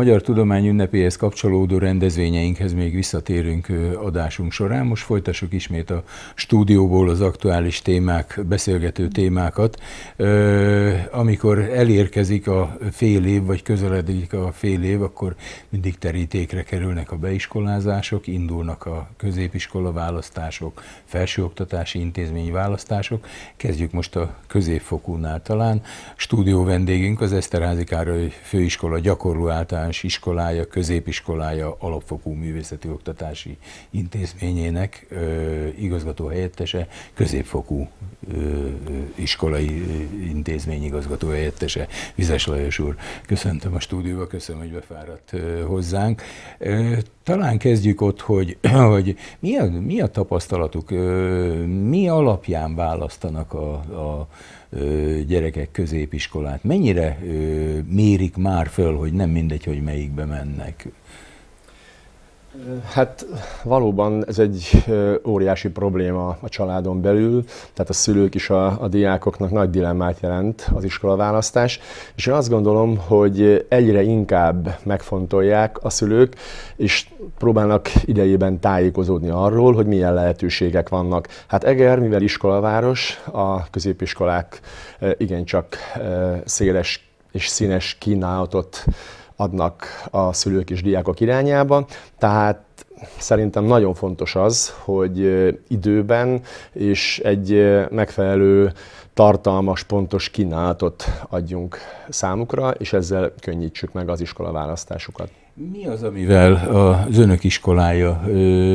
Magyar Tudomány ünnepéhez kapcsolódó rendezvényeinkhez még visszatérünk adásunk során. Most folytassuk ismét a stúdióból az aktuális témák, beszélgető témákat. Amikor elérkezik a fél év, vagy közeledik a fél év, akkor mindig terítékre kerülnek a beiskolázások, indulnak a középiskola választások, felsőoktatási intézmény választások. Kezdjük most a középfokúnál talán. Stúdió vendégünk az Eszterházi Károly Főiskola gyakorló által általános iskolája, középiskolája alapfokú művészeti oktatási intézményének ö, igazgató helyettese, középfokú ö, iskolai intézmény igazgató helyettese, Vizes Lajos úr. Köszöntöm a stúdióba, köszönöm, hogy befáradt ö, hozzánk. Ö, talán kezdjük ott, hogy, hogy mi, a, mi a tapasztalatuk, ö, mi alapján választanak a, a gyerekek középiskolát, mennyire mérik már föl, hogy nem mindegy, hogy melyikbe mennek? Hát valóban ez egy óriási probléma a családon belül, tehát a szülők is a, a diákoknak nagy dilemmát jelent az iskolaválasztás, és én azt gondolom, hogy egyre inkább megfontolják a szülők, és próbálnak idejében tájékozódni arról, hogy milyen lehetőségek vannak. Hát Eger, mivel iskolaváros, a középiskolák igencsak széles és színes kínálatot adnak a szülők és diákok irányába. Tehát szerintem nagyon fontos az, hogy időben és egy megfelelő tartalmas, pontos kínálatot adjunk számukra, és ezzel könnyítsük meg az iskola választásukat. Mi az, amivel az önök iskolája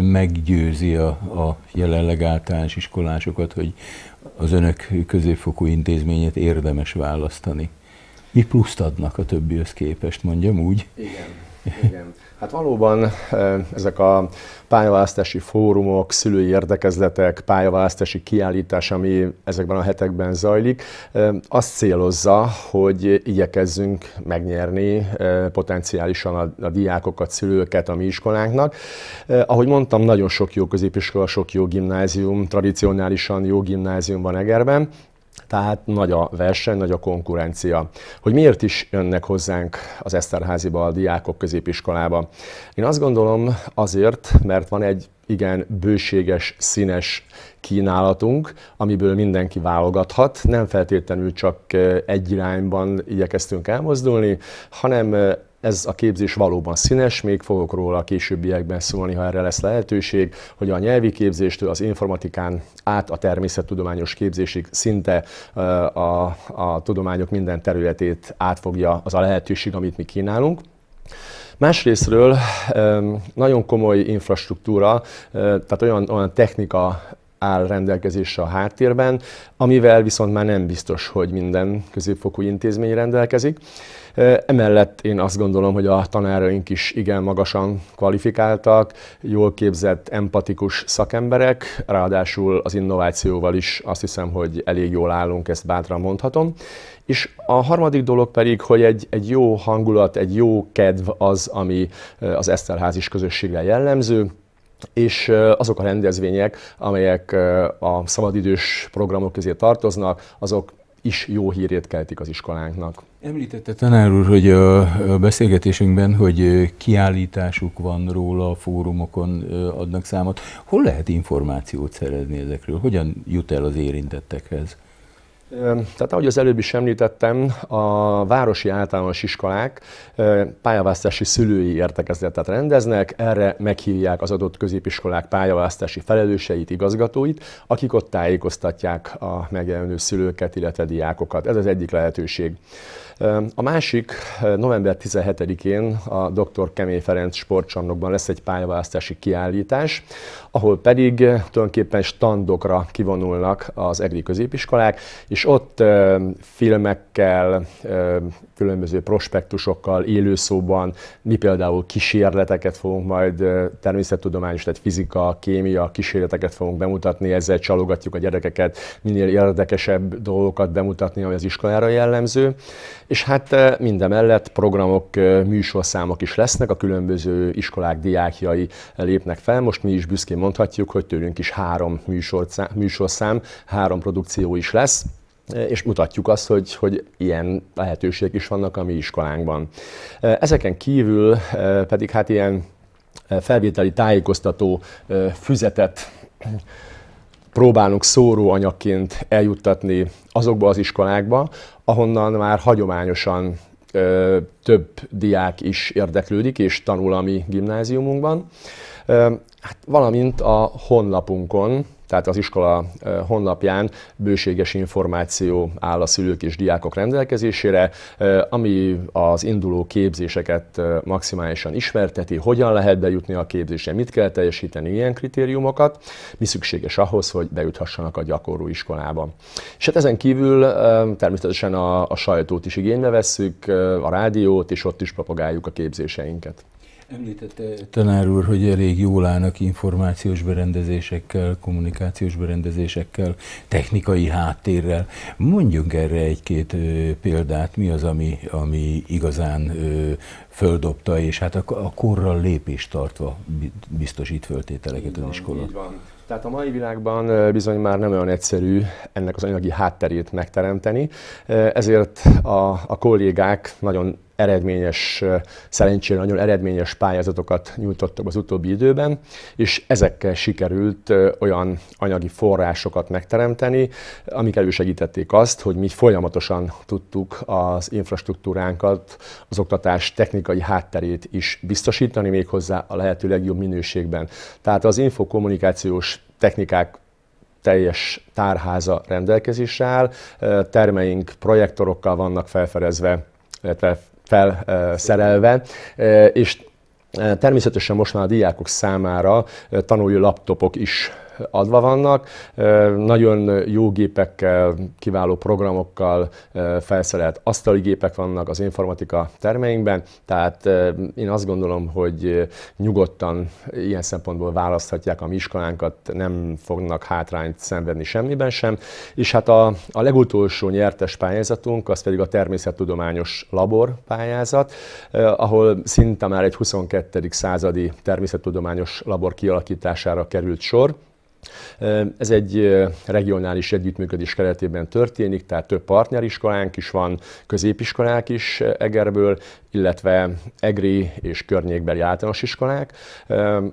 meggyőzi a, a jelenleg általános iskolásokat, hogy az önök középfokú intézményet érdemes választani? mi pluszt adnak a többi képest, mondjam úgy. Igen. Igen. Hát valóban ezek a pályaválasztási fórumok, szülői érdekezletek, pályaválasztási kiállítás, ami ezekben a hetekben zajlik, azt célozza, hogy igyekezzünk megnyerni potenciálisan a, a diákokat, szülőket a mi iskolánknak. Ahogy mondtam, nagyon sok jó középiskola, sok jó gimnázium, tradicionálisan jó gimnázium van Egerben, tehát nagy a verseny, nagy a konkurencia. Hogy miért is jönnek hozzánk az Eszterháziba a diákok középiskolába? Én azt gondolom azért, mert van egy igen bőséges, színes kínálatunk, amiből mindenki válogathat. Nem feltétlenül csak eh, egy irányban igyekeztünk elmozdulni, hanem eh, ez a képzés valóban színes, még fogok róla a későbbiekben szólni, ha erre lesz lehetőség, hogy a nyelvi képzéstől az informatikán át a természettudományos képzésig szinte a, a tudományok minden területét átfogja az a lehetőség, amit mi kínálunk. Másrésztről nagyon komoly infrastruktúra, tehát olyan, olyan technika áll rendelkezésre a háttérben, amivel viszont már nem biztos, hogy minden középfokú intézmény rendelkezik. Emellett én azt gondolom, hogy a tanáraink is igen magasan kvalifikáltak, jól képzett, empatikus szakemberek, ráadásul az innovációval is azt hiszem, hogy elég jól állunk, ezt bátran mondhatom. És a harmadik dolog pedig, hogy egy, egy jó hangulat, egy jó kedv az, ami az Eszterházis közösségre jellemző, és azok a rendezvények, amelyek a szabadidős programok közé tartoznak, azok is jó hírét keltik az iskolánknak. Említette tanár úr, hogy a beszélgetésünkben, hogy kiállításuk van róla, a fórumokon adnak számot. Hol lehet információt szerezni ezekről? Hogyan jut el az érintettekhez? Tehát ahogy az előbb is említettem, a városi általános iskolák pályaválasztási szülői értekezletet rendeznek, erre meghívják az adott középiskolák pályaválasztási felelőseit, igazgatóit, akik ott tájékoztatják a megjelenő szülőket, illetve diákokat. Ez az egyik lehetőség. A másik, november 17-én a dr. Kemény Ferenc sportcsarnokban lesz egy pályaválasztási kiállítás, ahol pedig tulajdonképpen standokra kivonulnak az EGRI középiskolák, és és ott ö, filmekkel, ö, különböző prospektusokkal, élőszóban, mi például kísérleteket fogunk majd természettudományos, tehát fizika, kémia kísérleteket fogunk bemutatni, ezzel csalogatjuk a gyerekeket, minél érdekesebb dolgokat bemutatni, ami az iskolára jellemző. És hát mindemellett programok, műsorszámok is lesznek, a különböző iskolák diákjai lépnek fel. Most mi is büszkén mondhatjuk, hogy tőlünk is három műsorszám, műsorszám három produkció is lesz és mutatjuk azt, hogy, hogy ilyen lehetőségek is vannak a mi iskolánkban. Ezeken kívül pedig hát ilyen felvételi tájékoztató füzetet próbálunk szóróanyagként eljuttatni azokba az iskolákba, ahonnan már hagyományosan több diák is érdeklődik és tanul a mi gimnáziumunkban. hát, valamint a honlapunkon tehát az iskola honlapján bőséges információ áll a szülők és diákok rendelkezésére, ami az induló képzéseket maximálisan ismerteti, hogyan lehet bejutni a képzésre, mit kell teljesíteni, ilyen kritériumokat, mi szükséges ahhoz, hogy bejuthassanak a gyakorló iskolába. És hát ezen kívül természetesen a, a sajtót is igénybe vesszük, a rádiót, és ott is propagáljuk a képzéseinket. Említette tanár úr, hogy elég jól állnak információs berendezésekkel, kommunikációs berendezésekkel, technikai háttérrel. Mondjunk erre egy-két példát, mi az, ami, ami igazán ö, földobta, és hát a, a korral lépést tartva biztosít föltételeket az iskola. Így van. Tehát a mai világban bizony már nem olyan egyszerű ennek az anyagi hátterét megteremteni, ezért a, a kollégák nagyon eredményes, szerencsére nagyon eredményes pályázatokat nyújtottak az utóbbi időben, és ezekkel sikerült olyan anyagi forrásokat megteremteni, amik elősegítették azt, hogy mi folyamatosan tudtuk az infrastruktúránkat, az oktatás technikai hátterét is biztosítani, méghozzá a lehető legjobb minőségben. Tehát az infokommunikációs technikák teljes tárháza rendelkezésre áll, termeink projektorokkal vannak felfedezve, illetve felszerelve, és Természetesen most már a diákok számára tanulói laptopok is adva vannak. Nagyon jó gépekkel, kiváló programokkal felszerelt asztali gépek vannak az informatika termeinkben, tehát én azt gondolom, hogy nyugodtan ilyen szempontból választhatják a mi iskolánkat, nem fognak hátrányt szenvedni semmiben sem. És hát a, a legutolsó nyertes pályázatunk, az pedig a természettudományos labor pályázat, ahol szinte már egy 22. századi természettudományos labor kialakítására került sor. Ez egy regionális együttműködés keretében történik, tehát több partneriskolánk is van, középiskolák is Egerből, illetve EGRI és környékbeli általános iskolák,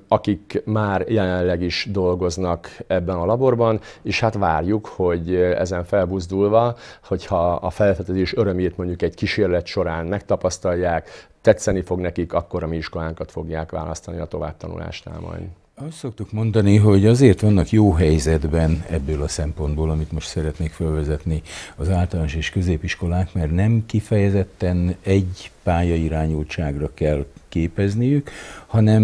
akik már jelenleg is dolgoznak ebben a laborban, és hát várjuk, hogy ezen felbuzdulva, hogyha a felfedezés örömét mondjuk egy kísérlet során megtapasztalják, tetszeni fog nekik, akkor a mi iskolánkat fogják választani a továbbtanulásnál majd. Azt szoktuk mondani, hogy azért vannak jó helyzetben ebből a szempontból, amit most szeretnék felvezetni az általános és középiskolák, mert nem kifejezetten egy pályairányultságra kell képezniük, hanem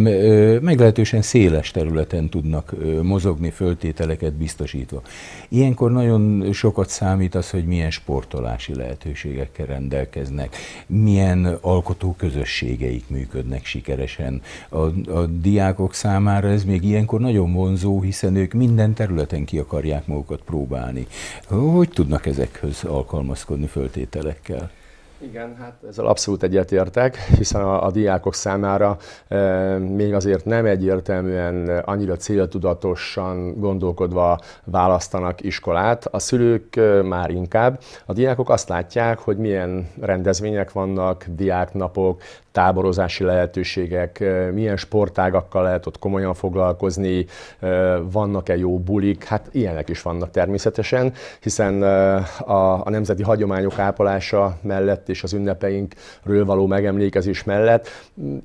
meglehetősen széles területen tudnak mozogni, föltételeket biztosítva. Ilyenkor nagyon sokat számít az, hogy milyen sportolási lehetőségekkel rendelkeznek, milyen alkotó közösségeik működnek sikeresen. A, a diákok számára ez még ilyenkor nagyon vonzó, hiszen ők minden területen ki akarják magukat próbálni. Hogy tudnak ezekhez alkalmazkodni föltételekkel? Igen, hát ezzel abszolút egyetértek, hiszen a, a diákok számára e, még azért nem egyértelműen annyira céltudatosan gondolkodva választanak iskolát, a szülők e, már inkább. A diákok azt látják, hogy milyen rendezvények vannak, diáknapok, táborozási lehetőségek, milyen sportágakkal lehet ott komolyan foglalkozni, vannak-e jó bulik, hát ilyenek is vannak természetesen, hiszen a, a nemzeti hagyományok ápolása mellett és az ünnepeinkről való megemlékezés mellett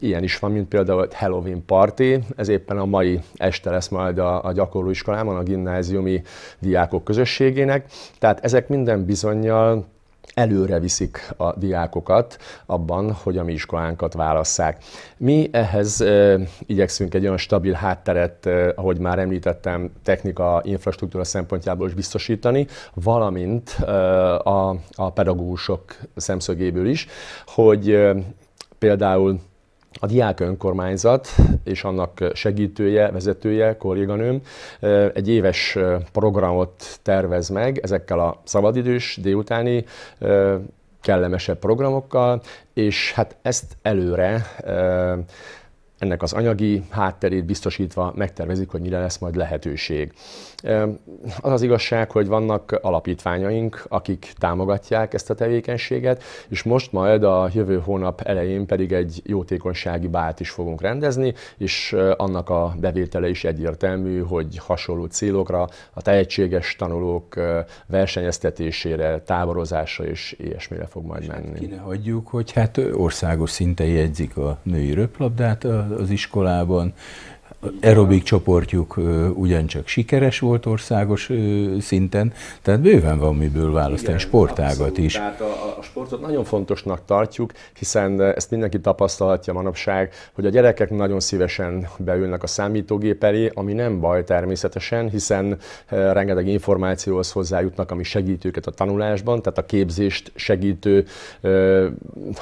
ilyen is van, mint például egy Halloween party, ez éppen a mai este lesz majd a, a gyakorlóiskolában, a gimnáziumi diákok közösségének, tehát ezek minden bizonyal előre viszik a diákokat abban, hogy a mi iskolánkat válasszák. Mi ehhez e, igyekszünk egy olyan stabil hátteret, e, ahogy már említettem, technika, infrastruktúra szempontjából is biztosítani, valamint e, a, a pedagógusok szemszögéből is, hogy e, például a diák önkormányzat és annak segítője, vezetője, kolléganőm egy éves programot tervez meg ezekkel a szabadidős délutáni kellemesebb programokkal, és hát ezt előre ennek az anyagi hátterét biztosítva megtervezik, hogy mire lesz majd lehetőség. Az az igazság, hogy vannak alapítványaink, akik támogatják ezt a tevékenységet, és most majd a jövő hónap elején pedig egy jótékonysági bált is fogunk rendezni, és annak a bevétele is egyértelmű, hogy hasonló célokra, a tehetséges tanulók versenyeztetésére, táborozásra és ilyesmire fog majd hát menni. ne hagyjuk, hogy hát országos szinten jegyzik a női röplabdát, a az iskolában, aerobik csoportjuk ugyancsak sikeres volt országos szinten, tehát bőven van miből választani, Igen, sportágat abszolút, is. Tehát a, a sportot nagyon fontosnak tartjuk, hiszen ezt mindenki tapasztalhatja manapság, hogy a gyerekek nagyon szívesen beülnek a számítógép elé, ami nem baj természetesen, hiszen rengeteg információhoz hozzájutnak, ami segít őket a tanulásban, tehát a képzést segítő,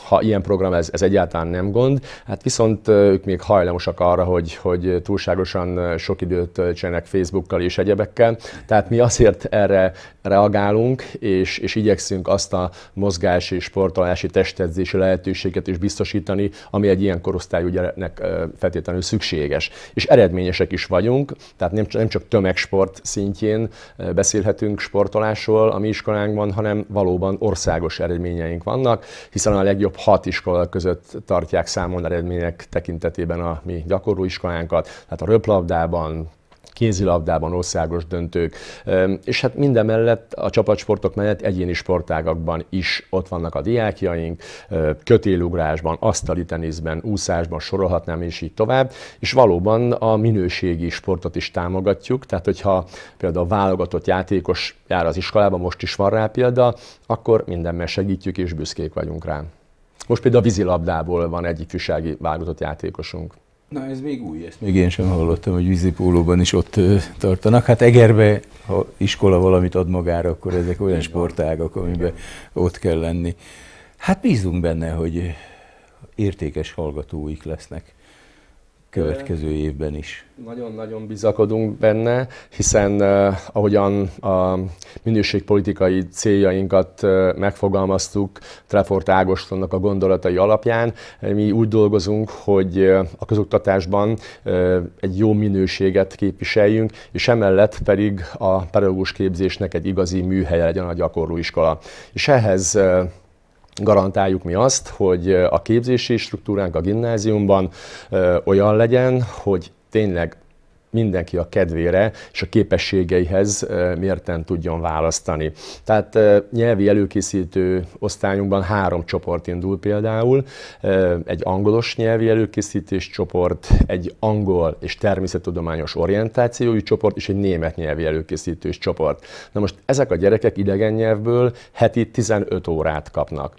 ha ilyen program, ez, ez egyáltalán nem gond. Hát viszont ők még hajlamosak arra, hogy, hogy túlságosan sok időt csinálnak Facebookkal és egyebekkel. Tehát mi azért erre reagálunk, és, és igyekszünk azt a mozgás és sportolási testedzési lehetőséget is biztosítani, ami egy ilyen korosztályú gyereknek feltétlenül szükséges. És eredményesek is vagyunk, tehát nem csak, nem csak tömegsport szintjén beszélhetünk sportolásról a mi iskolánkban, hanem valóban országos eredményeink vannak, hiszen a legjobb hat iskola között tartják számon eredmények tekintetében a mi iskolánkat tehát a röplabdában, kézilabdában országos döntők, és hát minden mellett, a csapatsportok mellett egyéni sportágakban is ott vannak a diákjaink, kötélugrásban, asztali teniszben, úszásban sorolhatnám, és így tovább, és valóban a minőségi sportot is támogatjuk, tehát hogyha például a válogatott játékos jár az iskolában most is van rá példa, akkor mindenben segítjük, és büszkék vagyunk rá. Most például a vízilabdából van egy ifjúsági válogatott játékosunk. Na ez még új, ezt még én sem hallottam, hogy vízipólóban is ott tartanak. Hát Egerbe, ha iskola valamit ad magára, akkor ezek olyan sportágak, amiben ott kell lenni. Hát bízunk benne, hogy értékes hallgatóik lesznek következő évben is. Nagyon-nagyon bizakodunk benne, hiszen ahogyan a minőségpolitikai céljainkat megfogalmaztuk Trefort Ágostonnak a gondolatai alapján, mi úgy dolgozunk, hogy a közoktatásban egy jó minőséget képviseljünk, és emellett pedig a pedagógus képzésnek egy igazi műhelye legyen a gyakorlóiskola. És ehhez garantáljuk mi azt, hogy a képzési struktúránk a gimnáziumban olyan legyen, hogy tényleg mindenki a kedvére és a képességeihez mérten tudjon választani. Tehát nyelvi előkészítő osztályunkban három csoport indul például, egy angolos nyelvi előkészítés csoport, egy angol és természettudományos orientációi csoport, és egy német nyelvi előkészítős csoport. Na most ezek a gyerekek idegen nyelvből heti 15 órát kapnak.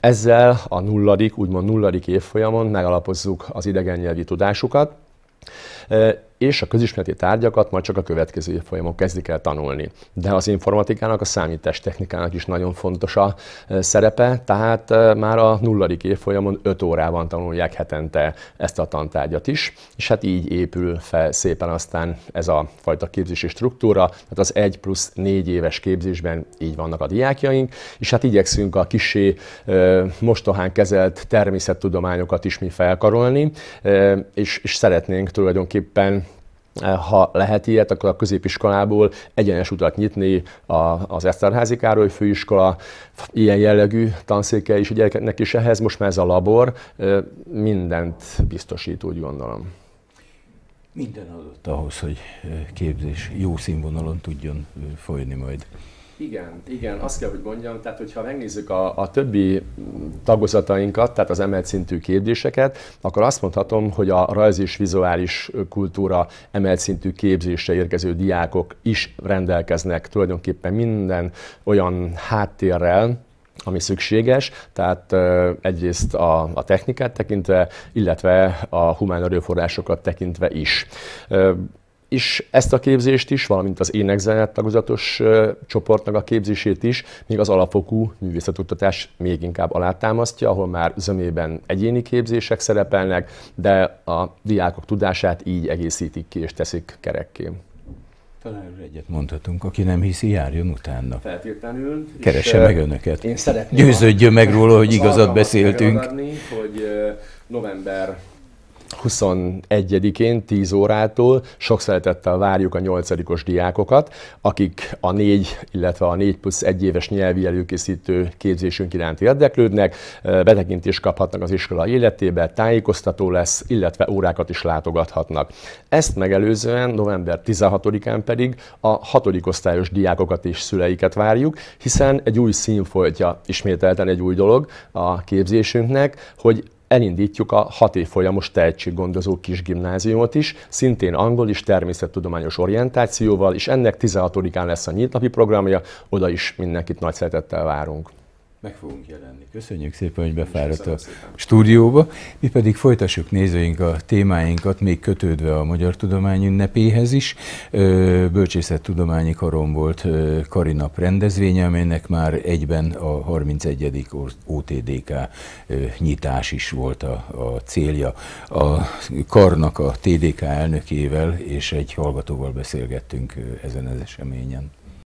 Ezzel a nulladik, úgymond nulladik évfolyamon megalapozzuk az idegen nyelvi tudásukat, és a közismereti tárgyakat majd csak a következő évfolyamon kezdik el tanulni. De az informatikának, a számítástechnikának is nagyon fontos a szerepe, tehát már a nulladik évfolyamon 5 órában tanulják hetente ezt a tantárgyat is, és hát így épül fel szépen aztán ez a fajta képzési struktúra, tehát az 1 plusz 4 éves képzésben így vannak a diákjaink, és hát igyekszünk a kisé mostohán kezelt természettudományokat is mi felkarolni, és, és szeretnénk tulajdonképpen Eh, ha lehet ilyet, akkor a középiskolából egyenes utat nyitni az Eszterházi Károly főiskola ilyen jellegű tanszéke is a gyerekeknek is ehhez, most már ez a labor eh, mindent biztosít, úgy gondolom. Minden adott ahhoz, hogy eh, képzés jó színvonalon tudjon folyni majd. Igen, igen, azt kell, hogy mondjam, tehát hogyha megnézzük a, a többi tagozatainkat, tehát az emelt szintű képzéseket, akkor azt mondhatom, hogy a rajz és vizuális kultúra emelt szintű képzésre érkező diákok is rendelkeznek tulajdonképpen minden olyan háttérrel, ami szükséges, tehát egyrészt a, a technikát tekintve, illetve a humán erőforrásokat tekintve is is ezt a képzést is, valamint az énekzenet tagozatos csoportnak a képzését is, még az alapfokú művészetoktatás még inkább alátámasztja, ahol már zömében egyéni képzések szerepelnek, de a diákok tudását így egészítik ki és teszik kerekké. Talán egyet mondhatunk, aki nem hiszi, járjon utána. Feltétlenül. Keresse meg önöket. Én szeretném. Győződjön meg róla, hogy igazat beszéltünk. hogy november 21-én 10 órától sok szeretettel várjuk a 8 diákokat, akik a 4, illetve a 4 plusz 1 éves nyelvi előkészítő képzésünk iránt érdeklődnek, betekintést kaphatnak az iskola életébe, tájékoztató lesz, illetve órákat is látogathatnak. Ezt megelőzően november 16-án pedig a 6. osztályos diákokat és szüleiket várjuk, hiszen egy új színfoltja, ismételten egy új dolog a képzésünknek, hogy elindítjuk a hat évfolyamos tehetséggondozó kisgimnáziumot is, szintén angol és természettudományos orientációval, és ennek 16-án lesz a nyílt napi programja, oda is mindenkit nagy szeretettel várunk meg fogunk jelenni. Köszönjük szépen, hogy befáradt a stúdióba. Mi pedig folytassuk nézőink a témáinkat, még kötődve a Magyar Tudomány ünnepéhez is. Bölcsészettudományi karom volt Karinap rendezvénye, amelynek már egyben a 31. OTDK nyitás is volt a, a célja. A karnak a TDK elnökével és egy hallgatóval beszélgettünk ezen az eseményen.